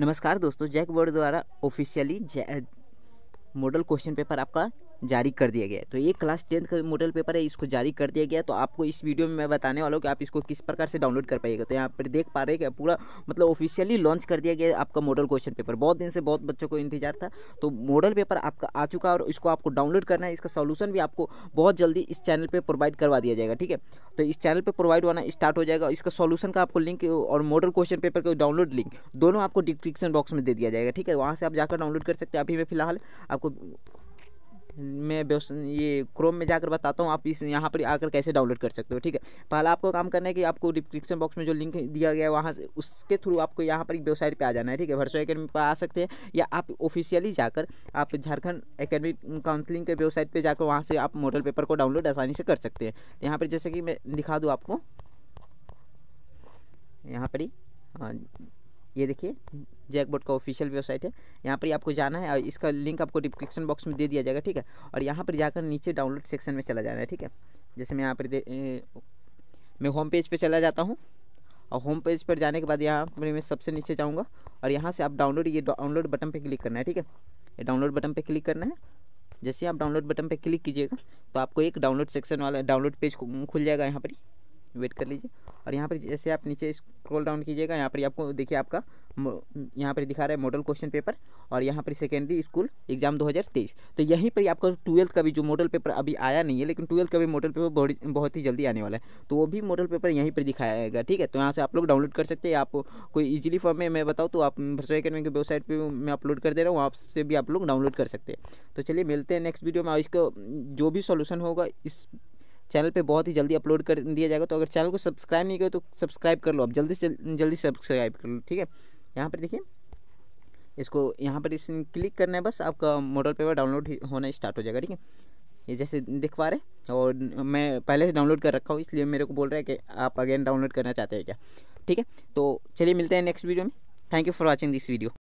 नमस्कार दोस्तों JAC board द्वारा ऑफिशियली मॉडल क्वेश्चन पेपर आपका जारी कर दिया गया तो ये क्लास टेंथ का मॉडल पेपर है इसको जारी कर दिया गया तो आपको इस वीडियो में मैं बताने वाला हूँ कि आप इसको किस प्रकार से डाउनलोड कर पाएगा तो यहाँ पर देख पा रहे हैं कि पूरा मतलब ऑफिशियली लॉन्च कर दिया गया आपका मॉडल क्वेश्चन पेपर बहुत दिन से बहुत बच्चों को इंतजार था तो मॉडल पेपर आपका आ चुका है और इसको आपको डाउनलोड करना है इसका सोलूशन भी आपको बहुत जल्दी इस चैनल पर प्रोवाइड करवा दिया जाएगा ठीक है तो इस चैनल पर प्रोवाइड होना स्टार्ट हो जाएगा इसका सोलूशन का आपको लिंक और मॉडल क्वेश्चन पेपर का डाउनलोड लिंक दोनों आपको डिस्क्रिप्शन बॉक्स में दे दिया जाएगा ठीक है वहाँ से आप जाकर डाउनलोड कर सकते हैं अभी मैं फिलहाल आपको मैं ये क्रोम में जाकर बताता हूँ आप इस यहाँ पर आकर कैसे डाउनलोड कर सकते हो ठीक है पहला आपको काम करना है कि आपको डिस्क्रिप्शन बॉक्स में जो लिंक दिया गया है वहाँ से उसके थ्रू आपको यहाँ पर एक वेबसाइट पर आ जाना है ठीक है भरसो अकेडमी पर आ सकते हैं या आप ऑफिशियली जाकर आप झारखंड अकेडमिक काउंसिलिंग के वेबसाइट पर जाकर वहाँ से आप मॉडल पेपर को डाउनलोड आसानी से कर सकते हैं यहाँ पर जैसे कि मैं दिखा दूँ आपको यहाँ पर ही हाँ ये देखिए जैकबोर्ड का ऑफिशियल वेबसाइट है यहाँ पर आपको जाना है और इसका लिंक आपको डिस्क्रिप्शन बॉक्स में दे दिया जाएगा ठीक है और यहाँ पर जाकर नीचे डाउनलोड सेक्शन में चला जाना है ठीक है जैसे मैं यहाँ पर मैं होम पेज पर चला जाता हूँ और होम पेज पर जाने के बाद यहाँ पर मैं सबसे नीचे जाऊँगा और यहाँ से आप डाउनलोड ये डाउनलोड बटन पर क्लिक करना है ठीक है ये डाउनलोड बटन पर क्लिक करना है जैसे आप डाउनलोड बटन पर क्लिक कीजिएगा तो आपको एक डाउनलोड सेक्शन वाला डाउनलोड पेज खुल जाएगा यहाँ पर वेट कर लीजिए और यहाँ पर जैसे आप नीचे स्क्रॉल डाउन कीजिएगा यहाँ पर आपको देखिए आपका यहाँ पर दिखा रहा है मॉडल क्वेश्चन पेपर और यहाँ पर सेकेंडरी स्कूल एग्जाम 2023 तो यहीं पर आपका ट्वेल्थ का भी जो मॉडल पेपर अभी आया नहीं है लेकिन ट्वेल्थ का भी मॉडल पेपर बहुत ही जल्दी आने वाला है तो वो भी मॉडल पेपर यहीं पर दिखाया जाएगा ठीक है तो यहाँ से आप लोग डाउनलोड कर सकते हैं आप कोई ईजिली फॉर्म में मैं बताऊँ तो आप भरसा अकेडमी की वेबसाइट पर मैं अपलोड कर दे रहा हूँ आपसे भी आप लोग डाउनलोड कर सकते हैं तो चलिए मिलते हैं नेक्स्ट वीडियो में और इसका जो भी सोल्यूशन होगा इस चैनल पे बहुत ही जल्दी अपलोड कर दिया जाएगा तो अगर चैनल को सब्सक्राइब नहीं करो तो सब्सक्राइब कर लो आप जल्दी से जल्दी सब्सक्राइब कर लो ठीक है यहाँ पर देखिए इसको यहाँ पर इस क्लिक करना है बस आपका मॉडल पेपर डाउनलोड होना स्टार्ट हो जाएगा ठीक है ये जैसे दिख पा रहे और मैं पहले से डाउनलोड कर रखा हूँ इसलिए मेरे को बोल रहा है कि आप अगेन डाउनलोड करना चाहते हैं क्या ठीक है तो चलिए मिलते हैं नेक्स्ट वीडियो में thank you for watching this video